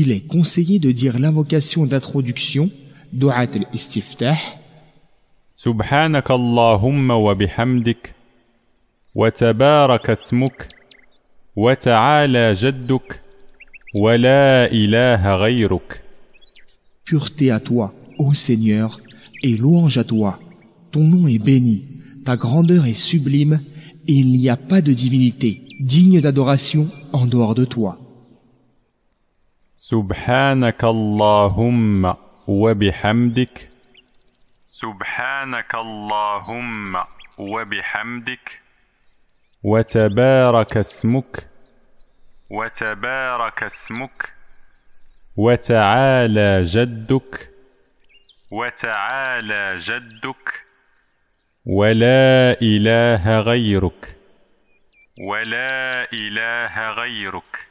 il est conseillé de dire l'invocation d'introduction, Du'at al-Istiftah. wa ta'ala jadduk, wa la Pureté à toi, ô Seigneur, et louange à toi. Ton nom est béni, ta grandeur est sublime, et il n'y a pas de divinité digne d'adoration en dehors de toi. سبحانك اللهم وبحمدك سبحانك اللهم وبحمدك وتبارك اسمك وتبارك اسمك وتعالى جدك وتعالى جدك ولا إله غيرك ولا إله غيرك